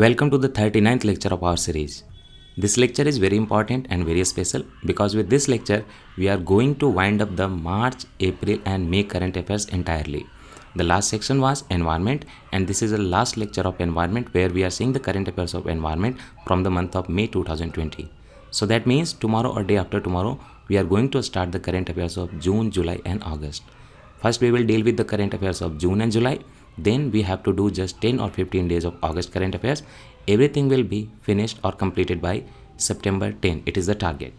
Welcome to the 39th lecture of our series. This lecture is very important and very special because with this lecture, we are going to wind up the March, April and May current affairs entirely. The last section was environment and this is the last lecture of environment where we are seeing the current affairs of environment from the month of May 2020. So that means tomorrow or day after tomorrow, we are going to start the current affairs of June, July and August. First, we will deal with the current affairs of June and July then we have to do just 10 or 15 days of August current affairs. Everything will be finished or completed by September 10. It is the target.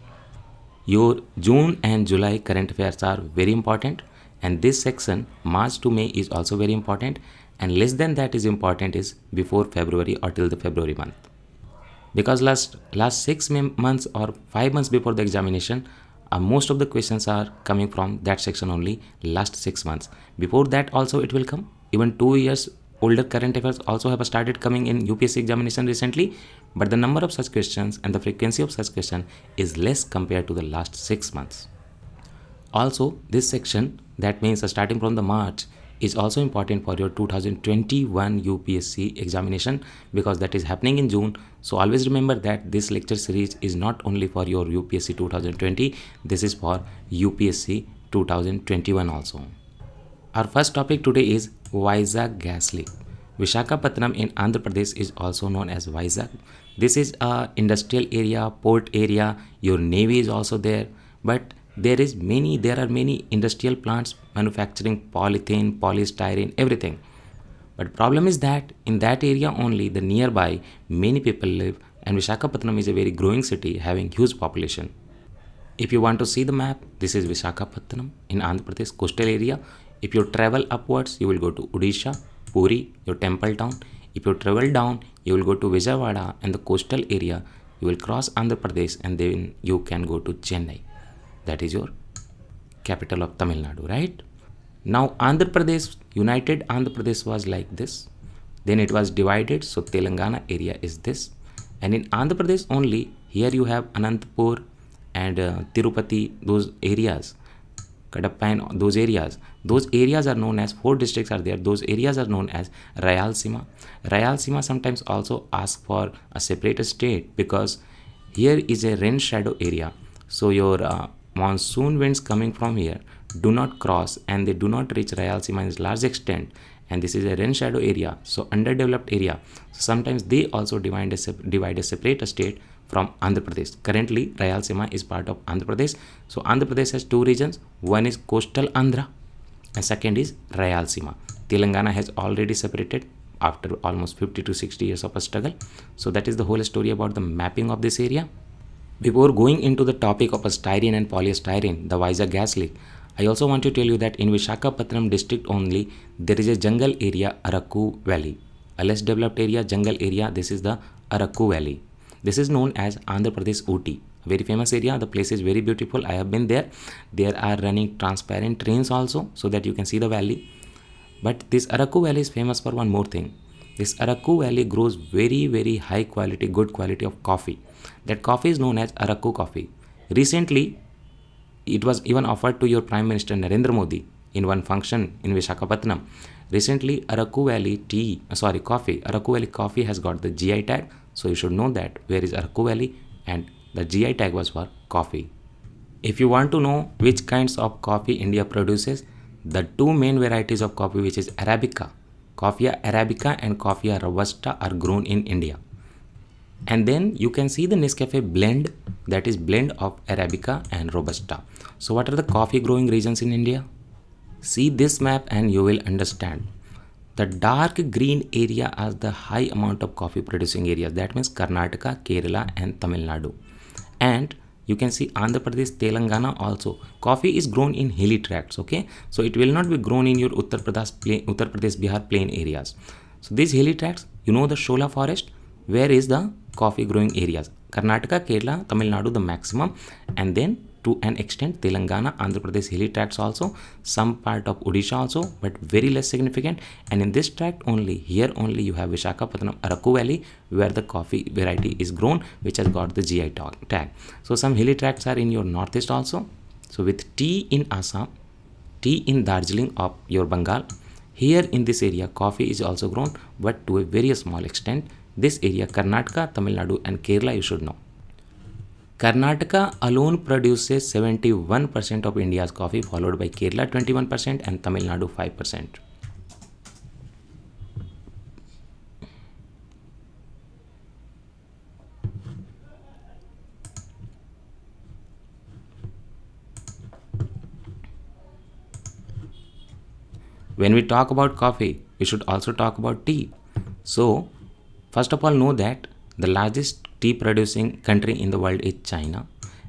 Your June and July current affairs are very important and this section March to May is also very important and less than that is important is before February or till the February month. Because last, last 6 months or 5 months before the examination, uh, most of the questions are coming from that section only last 6 months. Before that also it will come even two years older current affairs also have started coming in UPSC examination recently, but the number of such questions and the frequency of such question is less compared to the last six months. Also, this section, that means starting from the March, is also important for your 2021 UPSC examination because that is happening in June. So always remember that this lecture series is not only for your UPSC 2020, this is for UPSC 2021 also. Our first topic today is Vizag gas leak. Visakhapatnam in Andhra Pradesh is also known as Vizag. This is a industrial area, port area, your navy is also there, but there is many there are many industrial plants manufacturing polythene, polystyrene, everything. But problem is that in that area only the nearby many people live and Visakhapatnam is a very growing city having huge population. If you want to see the map, this is Visakhapatnam in Andhra Pradesh coastal area. If you travel upwards, you will go to Odisha, Puri, your temple town. If you travel down, you will go to Vijayawada and the coastal area. You will cross Andhra Pradesh and then you can go to Chennai. That is your capital of Tamil Nadu, right? Now Andhra Pradesh, United Andhra Pradesh was like this. Then it was divided, so Telangana area is this. And in Andhra Pradesh only, here you have Anantapur and uh, Tirupati, those areas. Kadapa those areas. Those areas are known as, four districts are there, those areas are known as Rayalaseema. Rayalaseema sometimes also ask for a separate state because here is a rain shadow area. So your uh, monsoon winds coming from here do not cross and they do not reach Rayalaseema in large extent and this is a rain shadow area so underdeveloped area so sometimes they also divide a, divide a separate state from Andhra Pradesh. Currently, Rayalaseema is part of Andhra Pradesh. So Andhra Pradesh has two regions. One is coastal Andhra and second is Rayalaseema. Telangana has already separated after almost 50 to 60 years of a struggle. So that is the whole story about the mapping of this area. Before going into the topic of styrene and polystyrene, the Visa gas leak, I also want to tell you that in Vishakapatnam district only, there is a jungle area, Araku Valley. A less developed area, jungle area, this is the Araku Valley. This is known as Andhra Pradesh OT. Very famous area. The place is very beautiful. I have been there. There are running transparent trains also so that you can see the valley. But this Araku Valley is famous for one more thing. This Araku Valley grows very, very high quality, good quality of coffee. That coffee is known as Araku coffee. Recently, it was even offered to your Prime Minister Narendra Modi in one function in Vishakhapatnam. Recently, Araku Valley tea, uh, sorry, coffee, Araku Valley coffee has got the GI tag so you should know that where is Arku Valley and the GI tag was for coffee. If you want to know which kinds of coffee India produces, the two main varieties of coffee which is Arabica, Coffea Arabica and Coffea Robusta are grown in India. And then you can see the Nescafe blend that is blend of Arabica and Robusta. So what are the coffee growing regions in India? See this map and you will understand. The dark green area as the high amount of coffee producing areas. That means Karnataka, Kerala and Tamil Nadu. And you can see Andhra Pradesh, Telangana also. Coffee is grown in hilly tracts, okay? So it will not be grown in your Uttar Pradesh, plain, Uttar Pradesh, Bihar plain areas. So these hilly tracts, you know the Shola forest, where is the coffee growing areas? Karnataka, Kerala, Tamil Nadu, the maximum, and then to an extent Telangana, Andhra Pradesh hilly tracts also, some part of Odisha also, but very less significant. And in this tract only, here only you have Visakhapatnam, Araku Valley, where the coffee variety is grown, which has got the GI tag. So some hilly tracts are in your northeast also. So with tea in Assam, tea in Darjeeling of your Bengal, here in this area coffee is also grown but to a very small extent. This area Karnataka, Tamil Nadu and Kerala you should know. Karnataka alone produces 71% of India's coffee, followed by Kerala 21% and Tamil Nadu 5%. When we talk about coffee, we should also talk about tea. So, first of all, know that the largest tea producing country in the world is China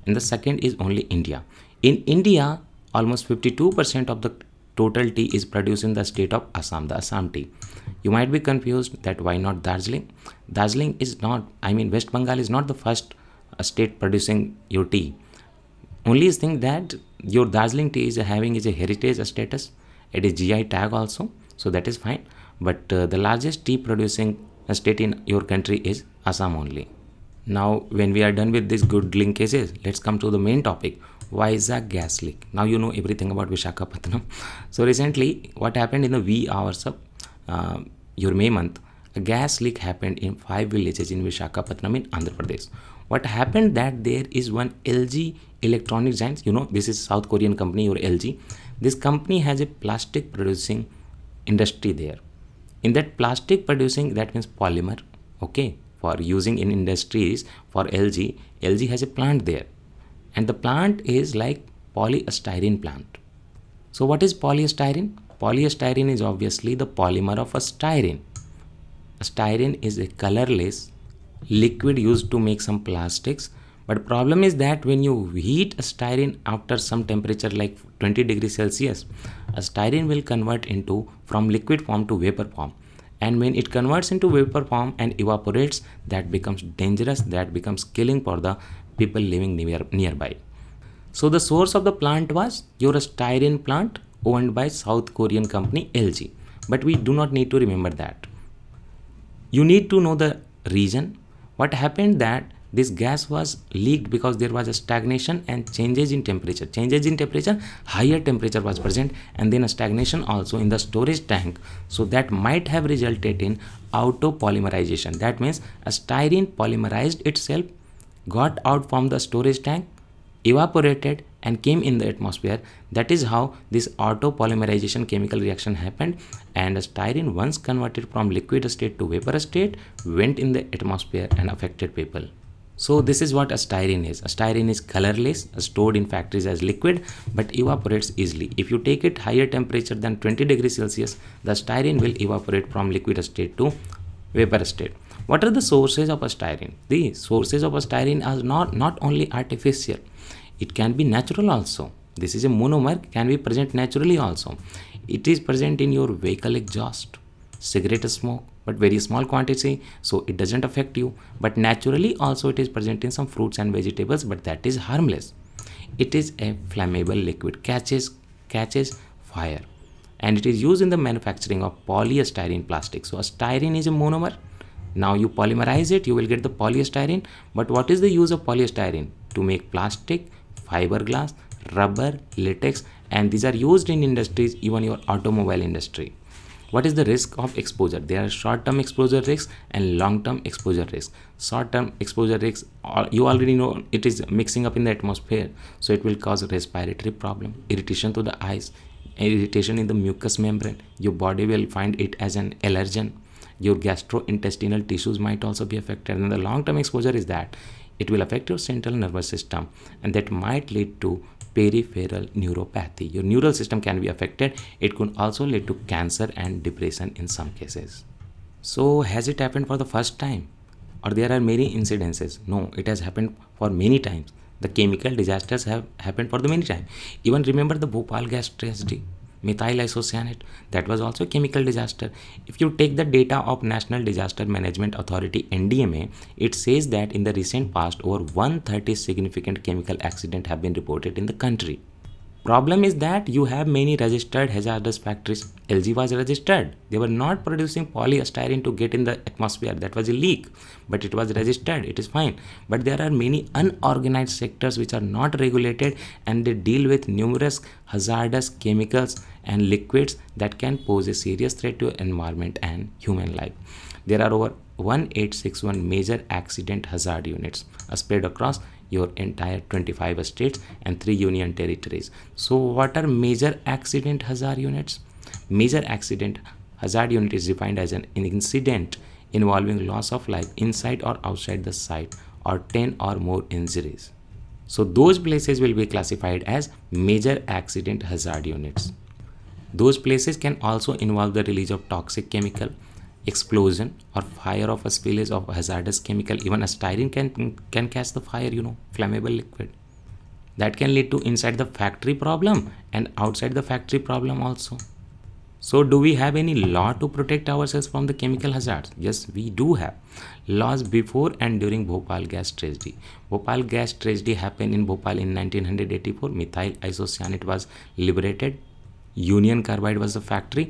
and the second is only India. In India, almost 52% of the total tea is produced in the state of Assam, the Assam tea. You might be confused that why not Darjeeling? Darjeeling is not, I mean West Bengal is not the first uh, state producing your tea. Only thing that your Darjeeling tea is having is a heritage status. It is GI tag also, so that is fine. But uh, the largest tea producing state in your country is Assam only. Now, when we are done with these good linkages, let's come to the main topic. Why is a gas leak? Now you know everything about Vishakhapatnam. So recently, what happened in the V hours of uh, your May month, a gas leak happened in five villages in Vishakhapatnam in Andhra Pradesh. What happened that there is one LG electronic giant, you know, this is South Korean company or LG. This company has a plastic producing industry there. In that plastic producing, that means polymer, okay, for using in industries for LG, LG has a plant there. And the plant is like polystyrene plant. So what is polystyrene? Polystyrene is obviously the polymer of a styrene. A styrene is a colorless liquid used to make some plastics but problem is that when you heat a styrene after some temperature like 20 degrees Celsius, a styrene will convert into from liquid form to vapor form and when it converts into vapor form and evaporates that becomes dangerous that becomes killing for the people living near, nearby so the source of the plant was your styrene plant owned by south korean company lg but we do not need to remember that you need to know the reason what happened that this gas was leaked because there was a stagnation and changes in temperature changes in temperature higher temperature was present and then a stagnation also in the storage tank so that might have resulted in auto polymerization. that means a styrene polymerized itself got out from the storage tank evaporated and came in the atmosphere that is how this auto polymerization chemical reaction happened and styrene once converted from liquid state to vapor state went in the atmosphere and affected people so this is what a styrene is. A styrene is colorless, stored in factories as liquid, but evaporates easily. If you take it higher temperature than 20 degrees Celsius, the styrene will evaporate from liquid state to vapor state. What are the sources of a styrene? The sources of a styrene are not, not only artificial, it can be natural also. This is a monomer, can be present naturally also. It is present in your vehicle exhaust, cigarette smoke, but very small quantity so it doesn't affect you but naturally also it is present in some fruits and vegetables but that is harmless it is a flammable liquid catches catches fire and it is used in the manufacturing of polystyrene plastic so a styrene is a monomer now you polymerize it you will get the polystyrene but what is the use of polystyrene to make plastic fiberglass rubber latex and these are used in industries even your automobile industry what is the risk of exposure there are short-term exposure risks and long-term exposure risks short-term exposure risks uh, you already know it is mixing up in the atmosphere so it will cause respiratory problem irritation to the eyes irritation in the mucous membrane your body will find it as an allergen your gastrointestinal tissues might also be affected and the long-term exposure is that it will affect your central nervous system and that might lead to peripheral neuropathy. Your neural system can be affected. It could also lead to cancer and depression in some cases. So has it happened for the first time? Or there are many incidences? No, it has happened for many times. The chemical disasters have happened for the many times. Even remember the Bhopal gas tragedy methyl isocyanate that was also a chemical disaster if you take the data of national disaster management authority ndma it says that in the recent past over 130 significant chemical accidents have been reported in the country Problem is that you have many registered hazardous factories. LG was registered. They were not producing polystyrene to get in the atmosphere. That was a leak, but it was registered. It is fine. But there are many unorganized sectors which are not regulated and they deal with numerous hazardous chemicals and liquids that can pose a serious threat to environment and human life. There are over 1861 major accident hazard units uh, spread across your entire 25 states and 3 union territories so what are major accident hazard units major accident hazard unit is defined as an incident involving loss of life inside or outside the site or 10 or more injuries so those places will be classified as major accident hazard units those places can also involve the release of toxic chemical explosion or fire of a spillage of hazardous chemical even a styrene can can catch the fire you know flammable liquid that can lead to inside the factory problem and outside the factory problem also so do we have any law to protect ourselves from the chemical hazards yes we do have laws before and during bhopal gas tragedy bhopal gas tragedy happened in bhopal in 1984 methyl isocyanate was liberated union carbide was the factory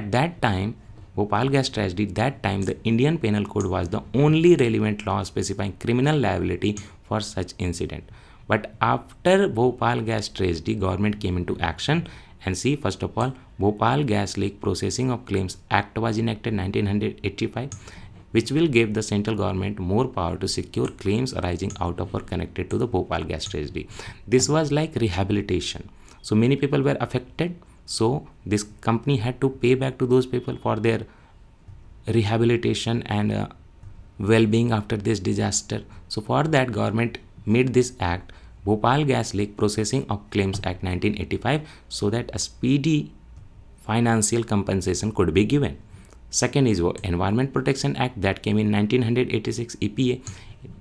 at that time Bhopal gas tragedy, that time the Indian Penal Code was the only relevant law specifying criminal liability for such incident. But after Bhopal gas tragedy, government came into action and see first of all Bhopal Gas Leak Processing of Claims Act was enacted 1985 which will give the central government more power to secure claims arising out of or connected to the Bhopal gas tragedy. This was like rehabilitation. So many people were affected so this company had to pay back to those people for their rehabilitation and uh, well-being after this disaster. So for that government made this act Bhopal Gas Leak Processing of Claims Act 1985 so that a speedy financial compensation could be given. Second is Environment Protection Act that came in 1986 EPA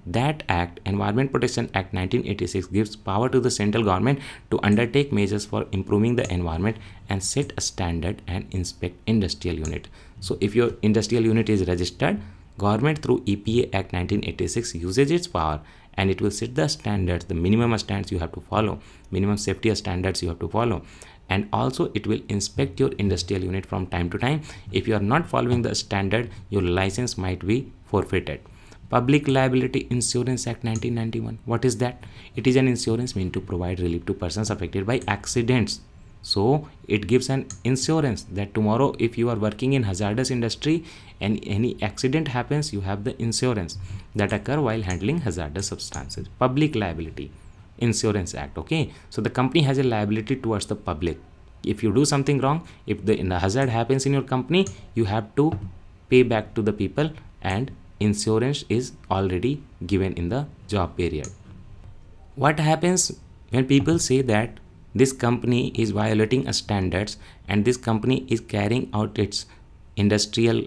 that act, Environment Protection Act 1986, gives power to the central government to undertake measures for improving the environment and set a standard and inspect industrial unit. So if your industrial unit is registered, government through EPA Act 1986 uses its power and it will set the standards, the minimum standards you have to follow, minimum safety standards you have to follow. And also it will inspect your industrial unit from time to time. If you are not following the standard, your license might be forfeited. Public Liability Insurance Act 1991. What is that? It is an insurance meant to provide relief to persons affected by accidents. So it gives an insurance that tomorrow if you are working in hazardous industry and any accident happens, you have the insurance that occur while handling hazardous substances. Public Liability Insurance Act. Okay. So the company has a liability towards the public. If you do something wrong, if the hazard happens in your company, you have to pay back to the people and insurance is already given in the job period. What happens when people say that this company is violating standards and this company is carrying out its industrial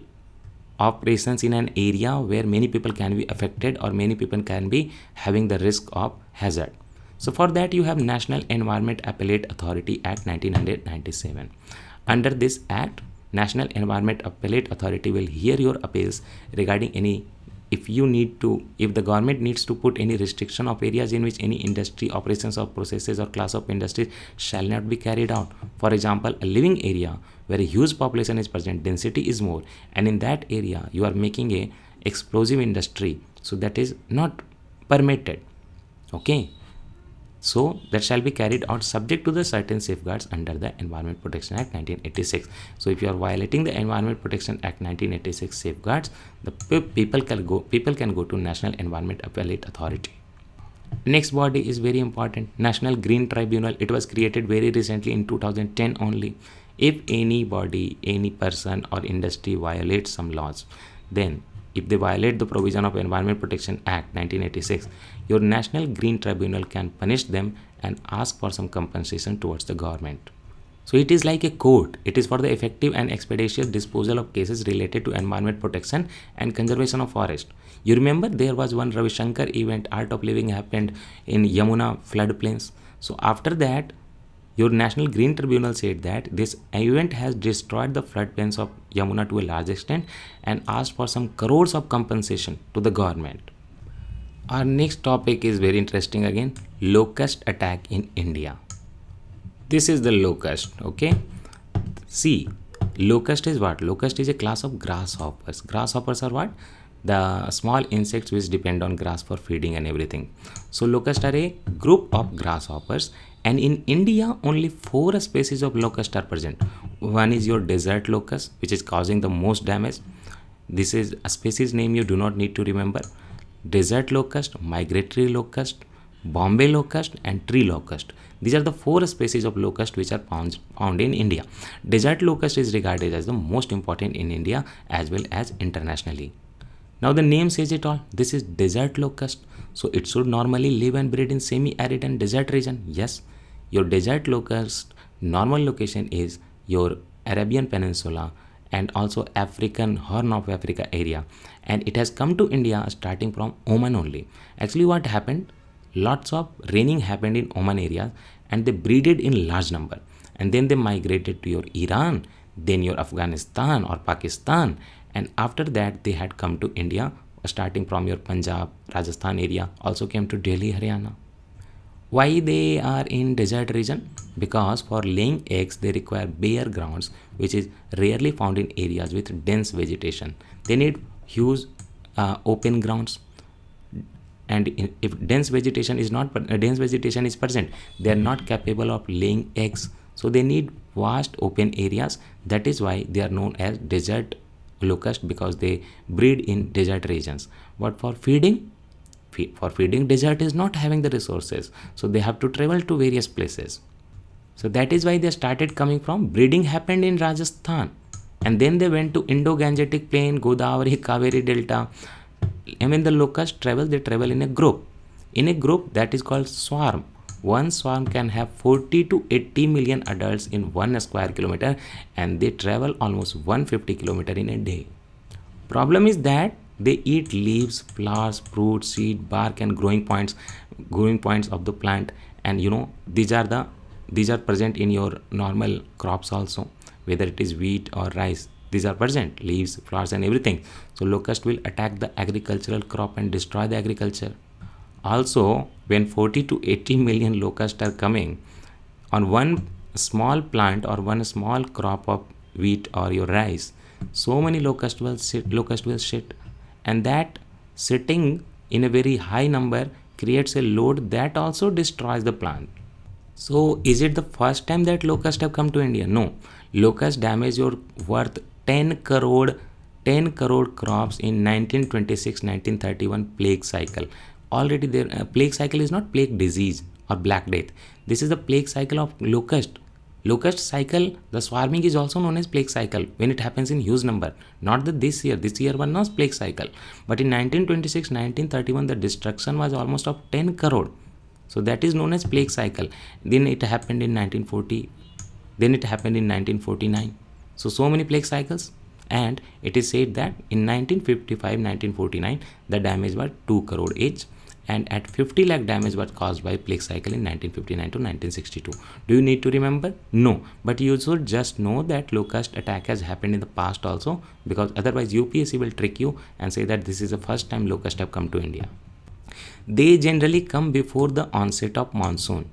operations in an area where many people can be affected or many people can be having the risk of hazard. So for that you have National Environment Appellate Authority Act 1997. Under this act, National Environment Appellate Authority will hear your appeals regarding any if you need to if the government needs to put any restriction of areas in which any industry operations or processes or class of industries shall not be carried out for example a living area where a huge population is present density is more and in that area you are making a explosive industry so that is not permitted okay so that shall be carried out subject to the certain safeguards under the Environment Protection Act 1986. So if you are violating the Environment Protection Act 1986 safeguards, the people can go people can go to National Environment Appellate Authority. Next body is very important National Green Tribunal. It was created very recently in 2010 only. If anybody, any person or industry violates some laws, then if they violate the provision of Environment Protection Act 1986, your National Green Tribunal can punish them and ask for some compensation towards the government. So it is like a court. It is for the effective and expeditious disposal of cases related to environment protection and conservation of forest. You remember there was one Ravi Shankar event, Art of Living happened in Yamuna floodplains. So after that, your National Green Tribunal said that this event has destroyed the floodplains of Yamuna to a large extent and asked for some crores of compensation to the government. Our next topic is very interesting again locust attack in India. This is the locust, okay? See, locust is what? Locust is a class of grasshoppers. Grasshoppers are what? the small insects which depend on grass for feeding and everything. So locusts are a group of grasshoppers and in India only four species of locust are present. One is your desert locust which is causing the most damage. This is a species name you do not need to remember. Desert locust, migratory locust, Bombay locust and tree locust. These are the four species of locust which are found, found in India. Desert locust is regarded as the most important in India as well as internationally. Now the name says it all. This is desert locust. So it should normally live and breed in semi-arid and desert region. Yes, your desert locust normal location is your Arabian Peninsula and also African Horn of Africa area. And it has come to India starting from Oman only. Actually what happened? Lots of raining happened in Oman area and they breeded in large number. And then they migrated to your Iran, then your Afghanistan or Pakistan and after that they had come to India uh, starting from your Punjab, Rajasthan area, also came to Delhi, Haryana. Why they are in desert region? Because for laying eggs, they require bare grounds, which is rarely found in areas with dense vegetation. They need huge uh, open grounds. And if dense vegetation is not uh, dense vegetation is present, they are not capable of laying eggs. So they need vast open areas. That is why they are known as desert locust because they breed in desert regions but for feeding for feeding desert is not having the resources so they have to travel to various places so that is why they started coming from breeding happened in rajasthan and then they went to indo-gangetic plain godavari kaveri delta I mean, the locust travel they travel in a group in a group that is called swarm one swarm can have 40 to 80 million adults in one square kilometer and they travel almost 150 kilometer in a day. Problem is that they eat leaves, flowers, fruit, seed, bark and growing points, growing points of the plant and you know these are the these are present in your normal crops also whether it is wheat or rice these are present leaves flowers and everything so locust will attack the agricultural crop and destroy the agriculture also, when 40 to 80 million locusts are coming on one small plant or one small crop of wheat or your rice, so many locusts will sit, locust will sit, and that sitting in a very high number creates a load that also destroys the plant. So, is it the first time that locusts have come to India? No, locusts damage your worth 10 crore 10 crore crops in 1926-1931 plague cycle already there uh, plague cycle is not plague disease or black death this is the plague cycle of locust locust cycle the swarming is also known as plague cycle when it happens in huge number not that this year this year was not plague cycle but in 1926 1931 the destruction was almost of 10 crore so that is known as plague cycle then it happened in 1940 then it happened in 1949 so so many plague cycles and it is said that in 1955 1949 the damage was 2 crore each and at 50 lakh damage was caused by plague cycle in 1959 to 1962. Do you need to remember? No, but you should just know that locust attack has happened in the past also because otherwise UPSC will trick you and say that this is the first time locust have come to India. They generally come before the onset of monsoon.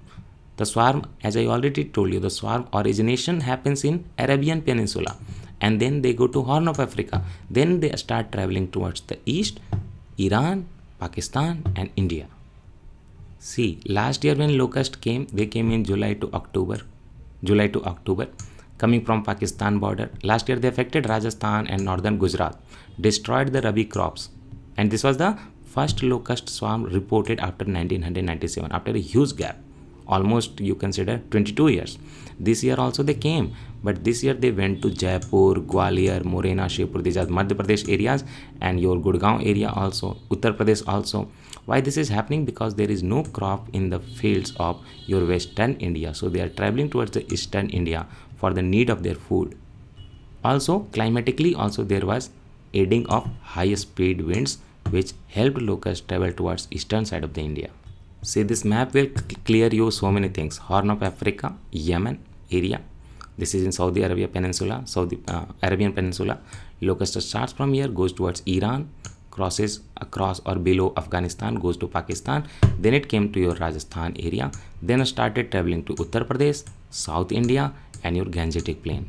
The swarm, as I already told you, the swarm origination happens in Arabian Peninsula and then they go to Horn of Africa. Then they start traveling towards the east, Iran, Pakistan and India. See, last year when locust came, they came in July to October, July to October, coming from Pakistan border. Last year they affected Rajasthan and northern Gujarat, destroyed the Rabi crops. And this was the first locust swarm reported after 1997, after a huge gap almost you consider 22 years this year also they came but this year they went to jaipur gwalior morena Shivpur, these are madhya pradesh areas and your gurgaon area also uttar pradesh also why this is happening because there is no crop in the fields of your western india so they are traveling towards the eastern india for the need of their food also climatically also there was aiding of high speed winds which helped locusts travel towards eastern side of the india See this map will clear you so many things. Horn of Africa, Yemen area. This is in Saudi Arabia Peninsula, Saudi uh, Arabian Peninsula. Locust starts from here, goes towards Iran, crosses across or below Afghanistan, goes to Pakistan. Then it came to your Rajasthan area. Then started traveling to Uttar Pradesh, South India, and your Gangetic Plain.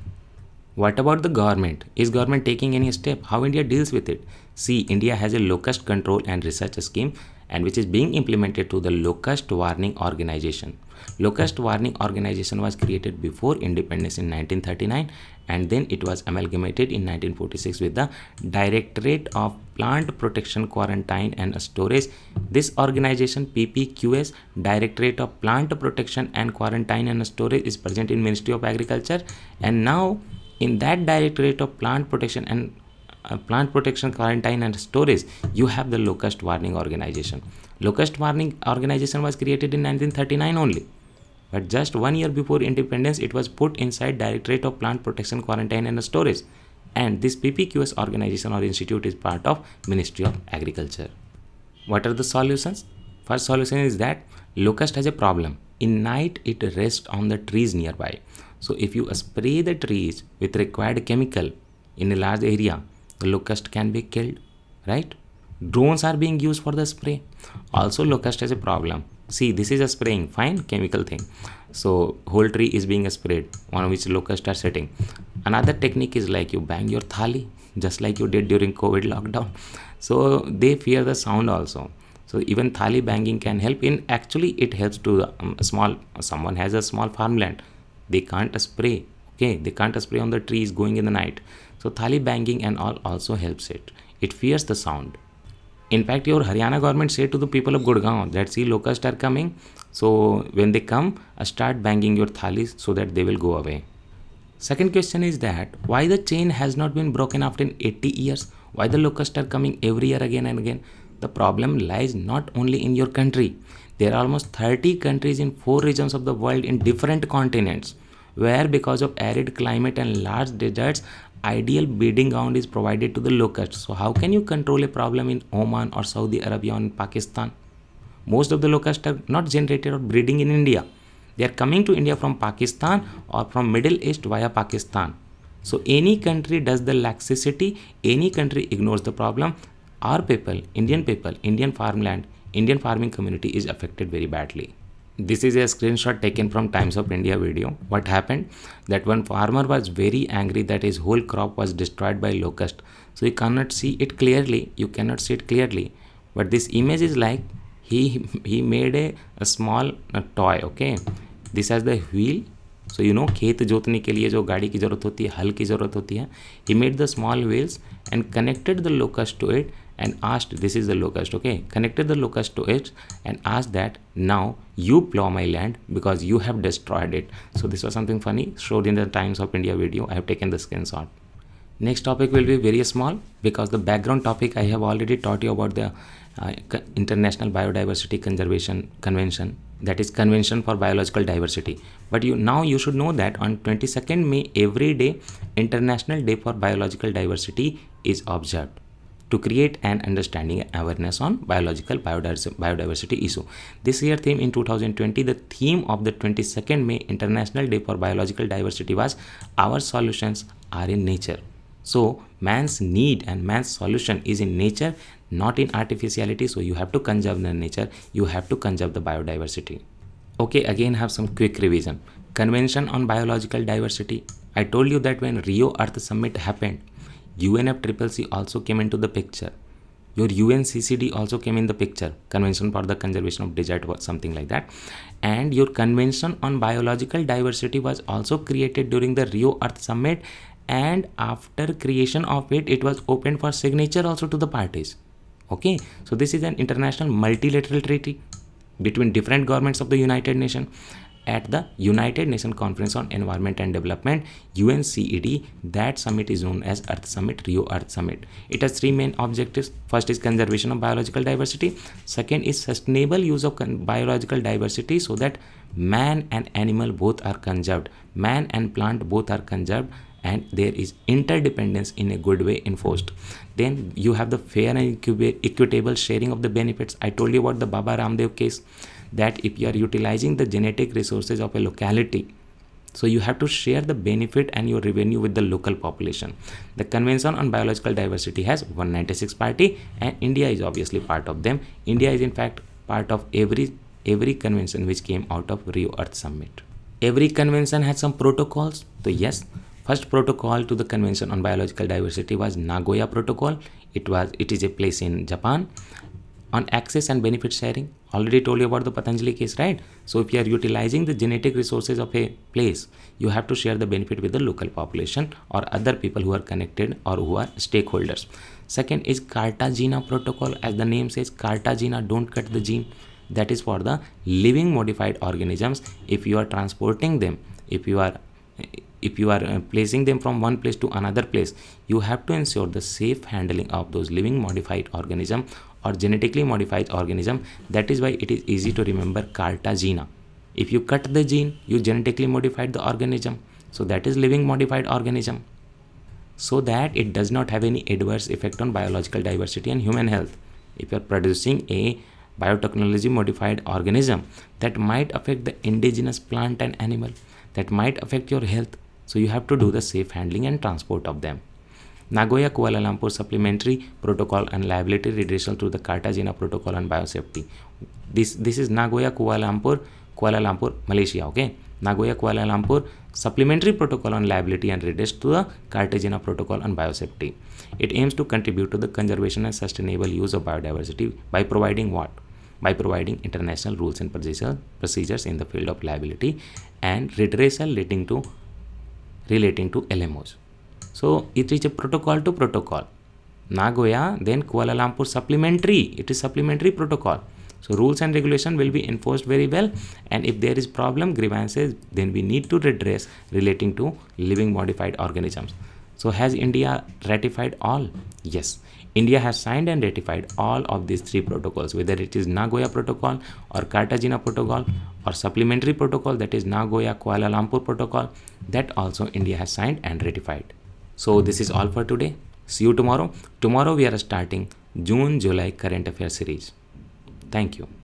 What about the government? Is government taking any step? How India deals with it? See, India has a locust control and research scheme and which is being implemented to the locust warning organization. Locust warning organization was created before independence in 1939 and then it was amalgamated in 1946 with the Directorate of Plant Protection Quarantine and Storage. This organization PPQS Directorate of Plant Protection and Quarantine and Storage is present in Ministry of Agriculture and now in that Directorate of Plant Protection and uh, plant protection quarantine and storage you have the locust warning organization locust warning organization was created in 1939 only but just one year before independence it was put inside directorate of plant protection quarantine and storage and this ppqs organization or institute is part of ministry of agriculture what are the solutions first solution is that locust has a problem in night it rests on the trees nearby so if you spray the trees with required chemical in a large area locust can be killed right drones are being used for the spray also locust is a problem see this is a spraying fine chemical thing so whole tree is being sprayed on which locust are sitting another technique is like you bang your thali just like you did during covid lockdown so they fear the sound also so even thali banging can help in actually it helps to um, small someone has a small farmland they can't spray okay they can't spray on the trees going in the night so thali banging and all also helps it. It fears the sound. In fact, your Haryana government said to the people of Gurgaon that see locusts are coming. So when they come, uh, start banging your thalis so that they will go away. Second question is that why the chain has not been broken after 80 years? Why the locusts are coming every year again and again? The problem lies not only in your country. There are almost 30 countries in four regions of the world in different continents where because of arid climate and large deserts ideal breeding ground is provided to the locust. So how can you control a problem in Oman or Saudi Arabia or Pakistan? Most of the locusts are not generated or breeding in India. They are coming to India from Pakistan or from Middle East via Pakistan. So any country does the laxity, any country ignores the problem. Our people, Indian people, Indian farmland, Indian farming community is affected very badly this is a screenshot taken from times of india video what happened that one farmer was very angry that his whole crop was destroyed by locust so you cannot see it clearly you cannot see it clearly but this image is like he he made a, a small a toy okay this has the wheel So you know, खेत जोतने ke liye jo गाड़ी ki zarurat होती hai, हल की ज़रूरत होती है he made the small wheels and connected the locus to and asked this is the locust okay connected the locust to it and asked that now you plow my land because you have destroyed it so this was something funny showed in the times of india video i have taken the screenshot next topic will be very small because the background topic i have already taught you about the uh, international biodiversity conservation convention that is convention for biological diversity but you now you should know that on 22nd may every day international day for biological diversity is observed to create an understanding awareness on biological biodiversity issue. This year theme in 2020, the theme of the 22nd May International Day for Biological Diversity was Our Solutions Are in Nature. So man's need and man's solution is in nature, not in artificiality. So you have to conserve the nature, you have to conserve the biodiversity. Okay, again have some quick revision. Convention on Biological Diversity. I told you that when Rio Earth Summit happened, UNFCCC also came into the picture. Your UNCCD also came in the picture, Convention for the Conservation of Desert, something like that. And your Convention on Biological Diversity was also created during the Rio Earth Summit. And after creation of it, it was opened for signature also to the parties. Okay, so this is an international multilateral treaty between different governments of the United Nations at the United Nations Conference on Environment and Development UNCED. That summit is known as Earth Summit, Rio Earth Summit. It has three main objectives. First is conservation of biological diversity. Second is sustainable use of biological diversity so that man and animal both are conserved. Man and plant both are conserved and there is interdependence in a good way enforced then you have the fair and equitable sharing of the benefits i told you about the baba ramdev case that if you are utilizing the genetic resources of a locality, so you have to share the benefit and your revenue with the local population. The Convention on Biological Diversity has 196 party and India is obviously part of them. India is in fact part of every every convention which came out of Rio Earth Summit. Every convention has some protocols. So yes, first protocol to the Convention on Biological Diversity was Nagoya Protocol. It was it is a place in Japan on access and benefit sharing already told you about the Patanjali case, right? So if you are utilizing the genetic resources of a place, you have to share the benefit with the local population or other people who are connected or who are stakeholders. Second is Cartagena protocol. As the name says, Cartagena, don't cut the gene. That is for the living modified organisms. If you are transporting them, if you are if you are uh, placing them from one place to another place you have to ensure the safe handling of those living modified organism or genetically modified organism. That is why it is easy to remember Cartagena. If you cut the gene, you genetically modified the organism. So that is living modified organism. So that it does not have any adverse effect on biological diversity and human health. If you are producing a biotechnology modified organism that might affect the indigenous plant and animal that might affect your health so you have to do the safe handling and transport of them Nagoya Kuala Lumpur Supplementary Protocol and Liability Redressal to the Cartagena Protocol on Biosafety. This, this is Nagoya Kuala Lumpur, Kuala Lumpur, Malaysia, okay? Nagoya Kuala Lumpur Supplementary Protocol on Liability and Redress to the Cartagena Protocol on Biosafety. It aims to contribute to the conservation and sustainable use of biodiversity by providing what? By providing international rules and procedures in the field of liability and redressal relating to relating to LMOs. So it is a protocol to protocol. Nagoya, then Kuala Lumpur supplementary. It is supplementary protocol. So rules and regulation will be enforced very well. And if there is problem, grievances, then we need to redress relating to living modified organisms. So has India ratified all? Yes. India has signed and ratified all of these three protocols, whether it is Nagoya Protocol or Cartagena Protocol or supplementary protocol that is Nagoya Kuala Lumpur Protocol that also India has signed and ratified. So this is all for today. See you tomorrow. Tomorrow we are starting June July current affairs series. Thank you.